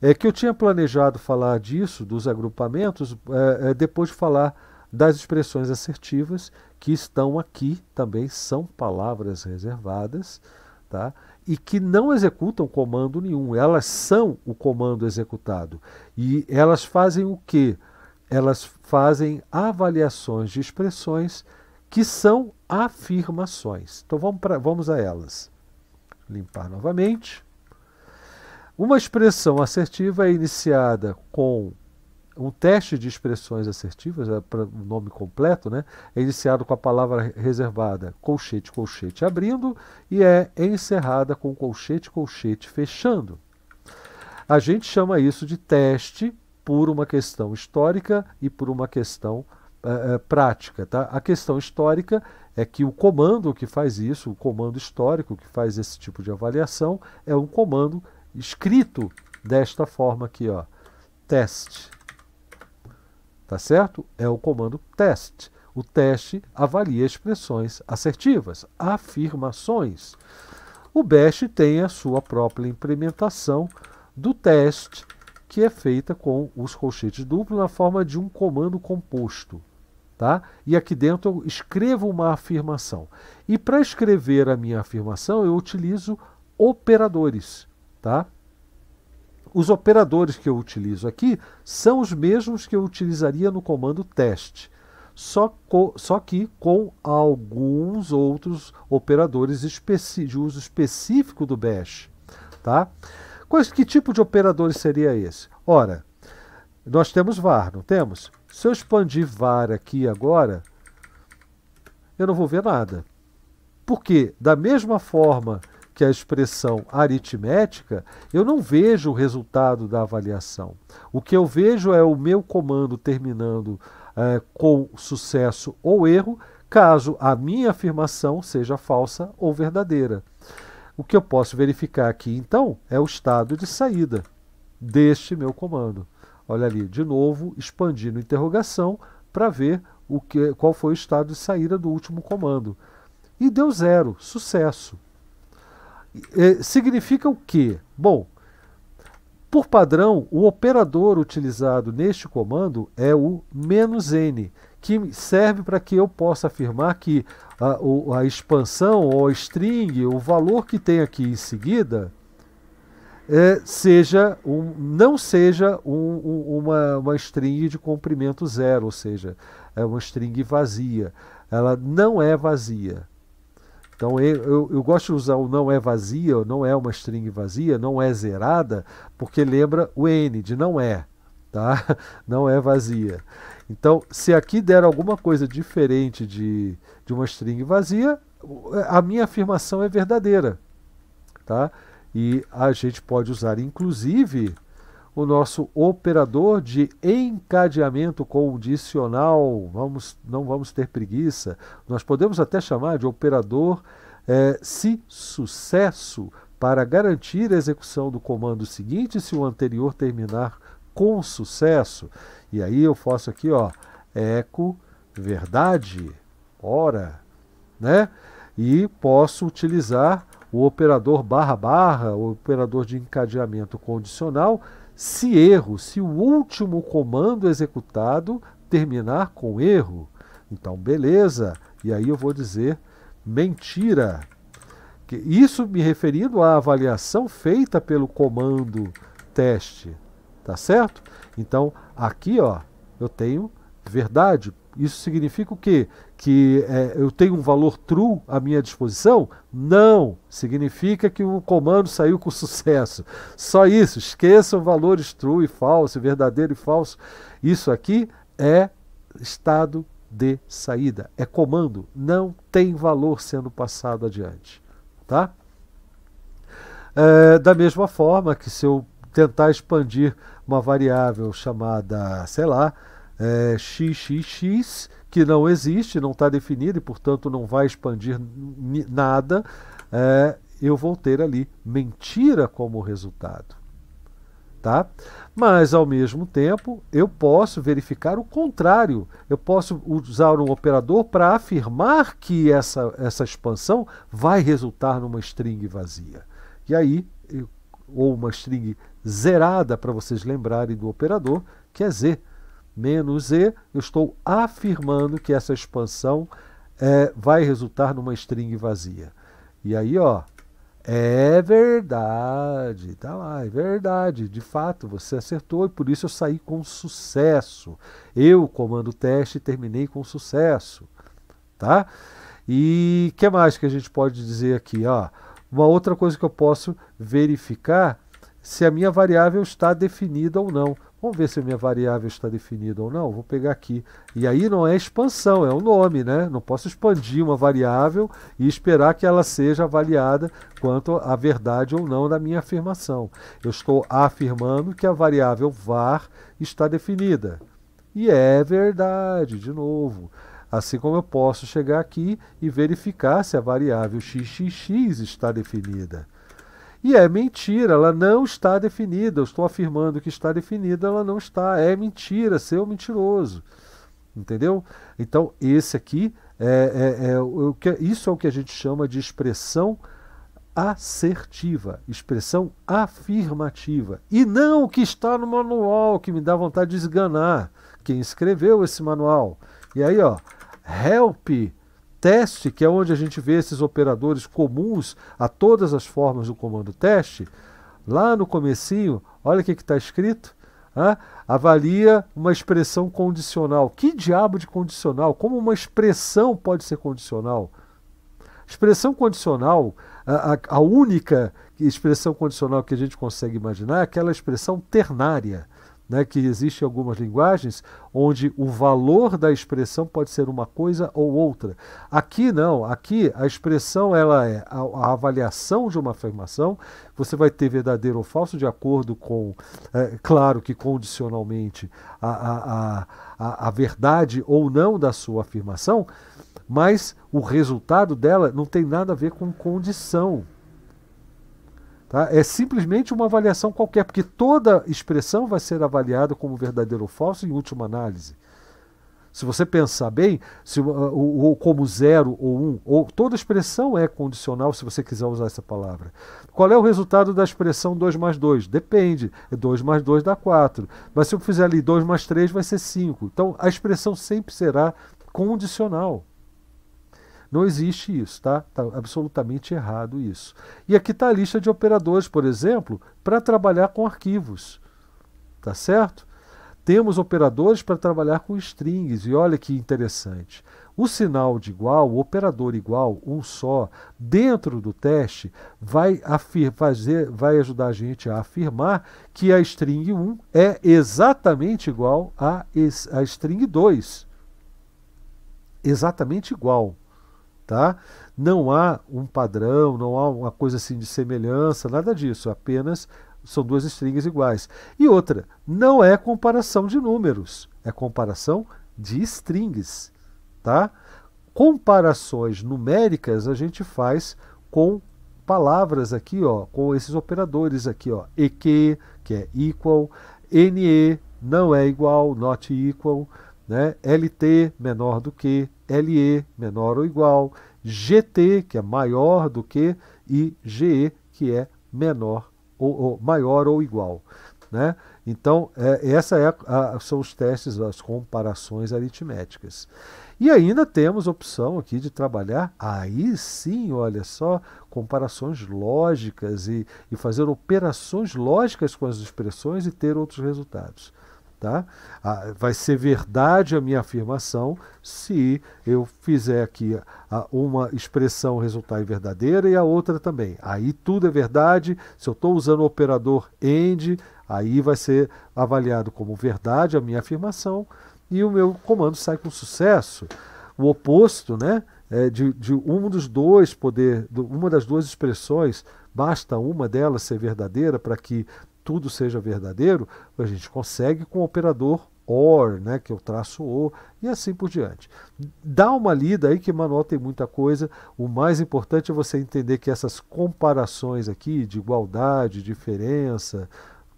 É que eu tinha planejado falar disso, dos agrupamentos, é, é, depois de falar das expressões assertivas, que estão aqui também, são palavras reservadas, tá? e que não executam comando nenhum, elas são o comando executado. E elas fazem o quê? Elas fazem avaliações de expressões que são afirmações. Então vamos, pra, vamos a elas. Limpar novamente. Uma expressão assertiva é iniciada com um teste de expressões assertivas, é para o nome completo, né? É iniciado com a palavra reservada colchete, colchete abrindo e é encerrada com colchete, colchete fechando. A gente chama isso de teste por uma questão histórica e por uma questão uh, prática, tá? A questão histórica é que o comando que faz isso, o comando histórico que faz esse tipo de avaliação, é um comando escrito desta forma aqui, ó, teste. Tá certo? É o comando teste. O teste avalia expressões assertivas, afirmações. O Bash tem a sua própria implementação do teste, que é feita com os colchetes duplos na forma de um comando composto. Tá? E aqui dentro eu escrevo uma afirmação. E para escrever a minha afirmação, eu utilizo operadores. Tá? Os operadores que eu utilizo aqui são os mesmos que eu utilizaria no comando teste, só, co, só que com alguns outros operadores de uso específico do Bash. Tá? Quais, que tipo de operadores seria esse? Ora, nós temos var, não temos? Se eu expandir var aqui agora, eu não vou ver nada. Porque da mesma forma que a expressão aritmética, eu não vejo o resultado da avaliação. O que eu vejo é o meu comando terminando é, com sucesso ou erro, caso a minha afirmação seja falsa ou verdadeira. O que eu posso verificar aqui, então, é o estado de saída deste meu comando. Olha ali, de novo, expandindo interrogação para ver o que, qual foi o estado de saída do último comando. E deu zero, sucesso. É, significa o quê? Bom, por padrão, o operador utilizado neste comando é o "-n", que serve para que eu possa afirmar que a, o, a expansão ou a string, o valor que tem aqui em seguida, é, seja um, não seja um, um, uma, uma string de comprimento zero, ou seja, é uma string vazia. Ela não é vazia. Então eu, eu gosto de usar o não é vazia, não é uma string vazia, não é zerada, porque lembra o N de não é, tá? Não é vazia. Então, se aqui der alguma coisa diferente de, de uma string vazia, a minha afirmação é verdadeira, tá? E a gente pode usar, inclusive, o nosso operador de encadeamento condicional. Vamos, não vamos ter preguiça. Nós podemos até chamar de operador é, se sucesso para garantir a execução do comando seguinte se o anterior terminar com sucesso. E aí eu faço aqui, ó, eco verdade, hora, né? E posso utilizar o operador barra barra, o operador de encadeamento condicional, se erro, se o último comando executado terminar com erro. Então, beleza. E aí eu vou dizer mentira. isso me referindo à avaliação feita pelo comando teste, tá certo? Então, aqui, ó, eu tenho verdade, isso significa o quê? Que é, eu tenho um valor true à minha disposição? Não! Significa que o comando saiu com sucesso. Só isso. Esqueçam valores true e falso, verdadeiro e falso. Isso aqui é estado de saída. É comando. Não tem valor sendo passado adiante. Tá? É, da mesma forma que se eu tentar expandir uma variável chamada, sei lá, é, XXX, que não existe, não está definido e, portanto, não vai expandir nada, é, eu vou ter ali mentira como resultado. Tá? Mas, ao mesmo tempo, eu posso verificar o contrário. Eu posso usar um operador para afirmar que essa, essa expansão vai resultar numa string vazia. E aí, ou uma string zerada, para vocês lembrarem do operador, que é Z menos E, eu estou afirmando que essa expansão é, vai resultar numa string vazia. E aí, ó, é verdade, tá lá, é verdade, de fato você acertou e por isso eu saí com sucesso. Eu comando o teste e terminei com sucesso, tá? E que mais que a gente pode dizer aqui, ó? Uma outra coisa que eu posso verificar se a minha variável está definida ou não. Vamos ver se minha variável está definida ou não. Vou pegar aqui. E aí não é expansão, é o um nome, né? Não posso expandir uma variável e esperar que ela seja avaliada quanto à verdade ou não da minha afirmação. Eu estou afirmando que a variável var está definida. E é verdade, de novo. Assim como eu posso chegar aqui e verificar se a variável xxx está definida. E é mentira, ela não está definida. Eu estou afirmando que está definida, ela não está. É mentira, seu mentiroso. Entendeu? Então, esse aqui é, é, é, é o que, isso é o que a gente chama de expressão assertiva, expressão afirmativa. E não o que está no manual, que me dá vontade de esganar quem escreveu esse manual. E aí, ó, help teste, que é onde a gente vê esses operadores comuns a todas as formas do comando teste, lá no comecinho, olha o que está escrito. Ah, avalia uma expressão condicional. Que diabo de condicional? Como uma expressão pode ser condicional? Expressão condicional, a, a, a única expressão condicional que a gente consegue imaginar é aquela expressão ternária né, que existem algumas linguagens onde o valor da expressão pode ser uma coisa ou outra. Aqui não, aqui a expressão ela é a, a avaliação de uma afirmação. Você vai ter verdadeiro ou falso de acordo com, é, claro que condicionalmente a, a, a verdade ou não da sua afirmação, mas o resultado dela não tem nada a ver com condição. Tá? É simplesmente uma avaliação qualquer, porque toda expressão vai ser avaliada como verdadeiro ou falso em última análise. Se você pensar bem, se, ou, ou, como zero ou um, ou toda expressão é condicional se você quiser usar essa palavra. Qual é o resultado da expressão 2 mais 2? Depende. 2 é mais 2 dá 4. Mas se eu fizer ali 2 mais 3, vai ser 5. Então a expressão sempre será condicional. Não existe isso, tá? Está absolutamente errado isso. E aqui está a lista de operadores, por exemplo, para trabalhar com arquivos. Tá certo? Temos operadores para trabalhar com strings, e olha que interessante. O sinal de igual, o operador igual, um só, dentro do teste, vai, fazer, vai ajudar a gente a afirmar que a string 1 é exatamente igual à a, a string 2. Exatamente igual tá? Não há um padrão, não há uma coisa assim de semelhança, nada disso, apenas são duas strings iguais. E outra, não é comparação de números, é comparação de strings, tá? Comparações numéricas a gente faz com palavras aqui, ó, com esses operadores aqui, ó, EQ, que é equal, NE, não é igual, not equal, né? LT menor do que, LE menor ou igual, GT, que é maior do que, e GE, que é menor ou, ou maior ou igual. Né? Então, é, essa é a, são os testes, das comparações aritméticas. E ainda temos opção aqui de trabalhar, aí sim, olha só, comparações lógicas e, e fazer operações lógicas com as expressões e ter outros resultados. Tá? Ah, vai ser verdade a minha afirmação se eu fizer aqui uma expressão resultar em verdadeira e a outra também. Aí tudo é verdade. Se eu estou usando o operador AND, aí vai ser avaliado como verdade a minha afirmação e o meu comando sai com sucesso. O oposto, né? É de, de, um dos dois poder, de uma das duas expressões, basta uma delas ser verdadeira para que tudo seja verdadeiro, a gente consegue com o operador or, né, que eu é traço o, e assim por diante. Dá uma lida aí que manual tem muita coisa. O mais importante é você entender que essas comparações aqui de igualdade, diferença,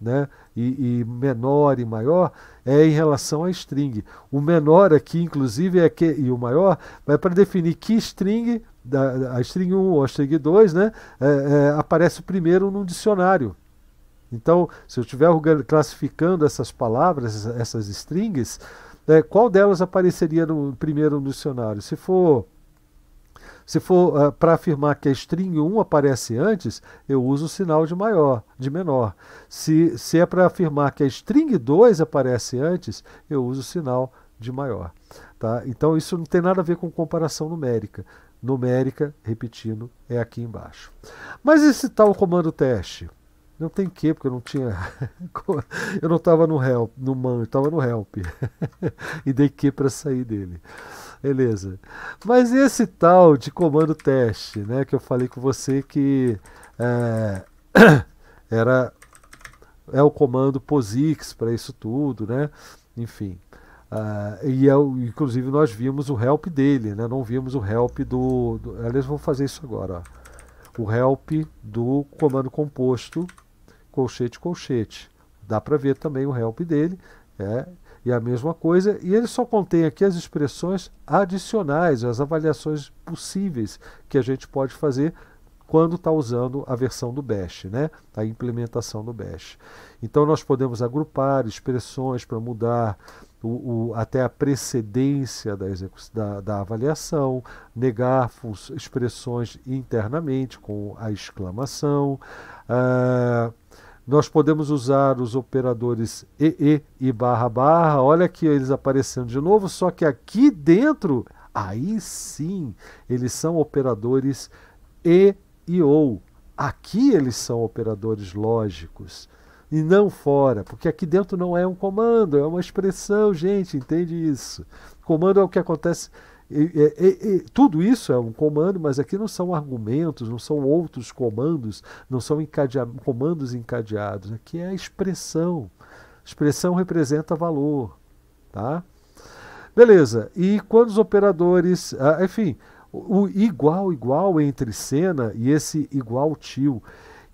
né, e, e menor e maior é em relação a string. O menor aqui, inclusive, é que e o maior vai é para definir que string da, a string 1 ou a string 2, né, é, é, aparece primeiro num dicionário. Então, se eu estiver classificando essas palavras, essas strings, é, qual delas apareceria no primeiro no dicionário? Se for se for uh, ah, para afirmar que a string 1 aparece antes, eu uso o sinal de maior, de menor. Se, se é para afirmar que a string 2 aparece antes, eu uso o sinal de maior. Tá? Então isso não tem nada a ver com comparação numérica. Numérica, repetindo, é aqui embaixo. Mas esse tal comando teste? Não tem que, porque eu não tinha. eu não estava no help, no man, eu estava no help. e dei que para sair dele. Beleza. Mas esse tal de comando teste, né? Que eu falei com você que é, era é o comando POSIX para isso tudo, né? Enfim. Uh, e eu, é inclusive nós vimos o help dele, né? Não vimos o help do, do aliás, vou fazer isso agora. Ó. O help do comando composto colchete, colchete. Dá para ver também o help dele, é, e a mesma coisa. E ele só contém aqui as expressões adicionais, as avaliações possíveis que a gente pode fazer quando está usando a versão do Bash, né? a implementação do Bash. Então nós podemos agrupar expressões para mudar o, o, até a precedência da, da, da avaliação, negar expressões internamente com a exclamação. Ah, nós podemos usar os operadores EE e barra barra, olha aqui eles aparecendo de novo, só que aqui dentro, aí sim, eles são operadores E e OU. Aqui eles são operadores lógicos e não fora, porque aqui dentro não é um comando, é uma expressão, gente, entende isso? Comando é o que acontece. E, e, e, tudo isso é um comando, mas aqui não são argumentos, não são outros comandos, não são encadea comandos encadeados. Aqui é a expressão. Expressão representa valor, tá? Beleza. E quando os operadores, ah, enfim, o, o igual igual entre cena e esse igual tio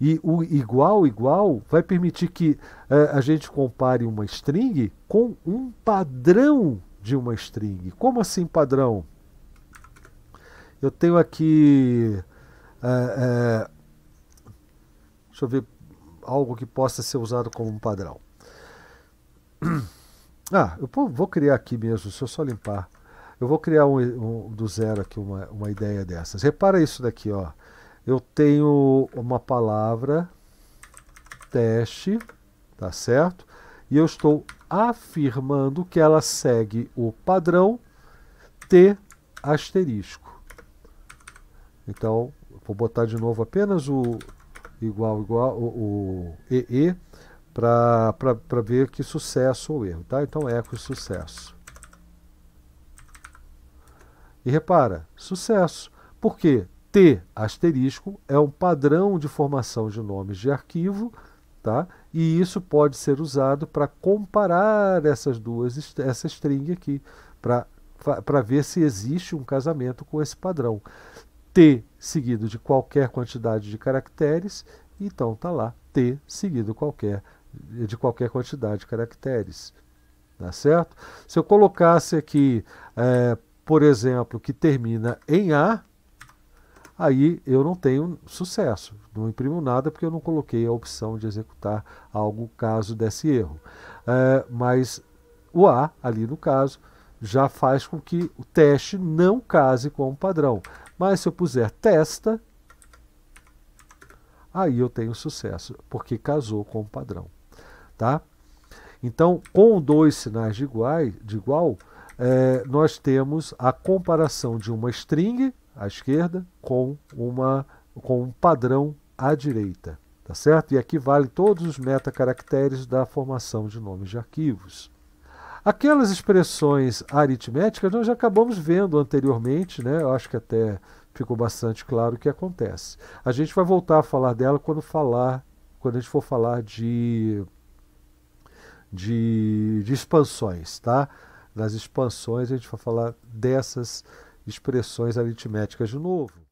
e o igual, igual, vai permitir que uh, a gente compare uma string com um padrão de uma string. Como assim padrão? Eu tenho aqui. Uh, uh, deixa eu ver algo que possa ser usado como um padrão. Ah, eu vou criar aqui mesmo, se eu só limpar. Eu vou criar um, um do zero aqui uma, uma ideia dessas. Repara isso daqui, ó eu tenho uma palavra teste, tá certo? E eu estou afirmando que ela segue o padrão T asterisco. Então, vou botar de novo apenas o igual, igual, o, o EE, para ver que sucesso ou erro, tá? Então, eco e sucesso. E repara, sucesso. Por quê? T asterisco é um padrão de formação de nomes de arquivo, tá? E isso pode ser usado para comparar essas duas essa string aqui, para ver se existe um casamento com esse padrão. T seguido de qualquer quantidade de caracteres, então tá lá T seguido qualquer de qualquer quantidade de caracteres, tá certo? Se eu colocasse aqui, é, por exemplo, que termina em A, aí eu não tenho sucesso, não imprimo nada porque eu não coloquei a opção de executar algo caso desse erro. É, mas o A, ali no caso, já faz com que o teste não case com o padrão. Mas se eu puser testa, aí eu tenho sucesso, porque casou com o padrão. Tá? Então, com dois sinais de, igual, de igual é, nós temos a comparação de uma string à esquerda com, uma, com um padrão à direita. Tá certo? E aqui vale todos os metacaracteres da formação de nomes de arquivos. Aquelas expressões aritméticas nós já acabamos vendo anteriormente, né? Eu acho que até ficou bastante claro o que acontece. A gente vai voltar a falar dela quando falar, quando a gente for falar de de, de expansões, tá? Nas expansões a gente vai falar dessas expressões aritméticas de novo.